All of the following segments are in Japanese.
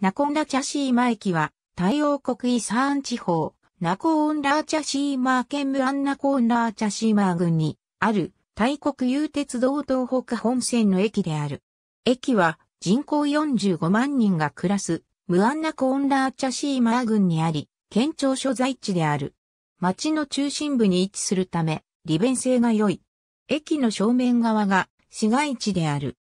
ナコンラチャシーマ駅は、太王国イサーン地方、ナコーンラーチャシーマー県ムアンナコーンラーチャシーマー郡に、ある、大国有鉄道東北本線の駅である。駅は、人口45万人が暮らす、ムアンナコーンラーチャシーマー郡にあり、県庁所在地である。町の中心部に位置するため、利便性が良い。駅の正面側が市街地である。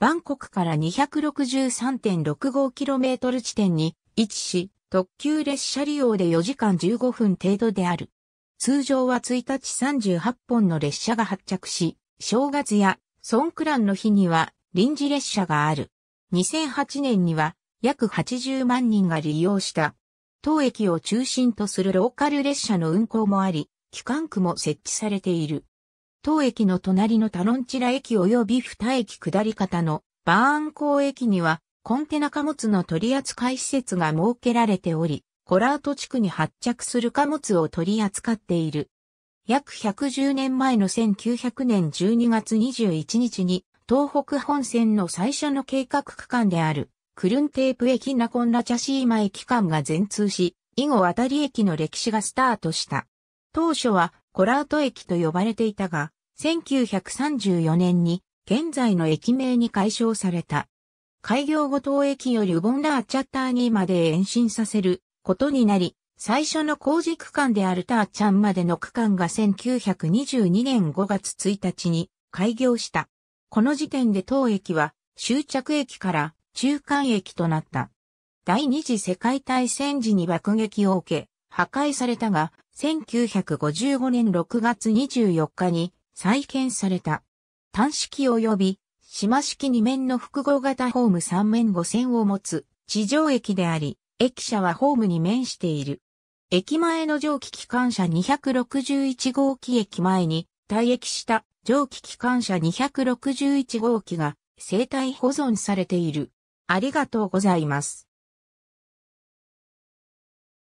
バンコクから 263.65km 地点に位置し、特急列車利用で4時間15分程度である。通常は1日38本の列車が発着し、正月やソンクランの日には臨時列車がある。2008年には約80万人が利用した。当駅を中心とするローカル列車の運行もあり、機関区も設置されている。当駅の隣のタロンチラ駅及び二駅下り方のバーン港駅にはコンテナ貨物の取扱施設が設けられており、コラート地区に発着する貨物を取り扱っている。約110年前の1900年12月21日に、東北本線の最初の計画区間である、クルンテープ駅ナコンラチャシーマ駅間が全通し、以後渡り駅の歴史がスタートした。当初はコラート駅と呼ばれていたが、1934年に現在の駅名に改称された。開業後当駅よりウボンダーチャッターにまで延伸させることになり、最初の工事区間であるターチャンまでの区間が1922年5月1日に開業した。この時点で当駅は終着駅から中間駅となった。第二次世界大戦時に爆撃を受け、破壊されたが、1955年6月24日に再建された。単式及び島式2面の複合型ホーム3面5線を持つ地上駅であり、駅舎はホームに面している。駅前の蒸気機関車261号機駅前に退役した蒸気機関車261号機が生体保存されている。ありがとうございます。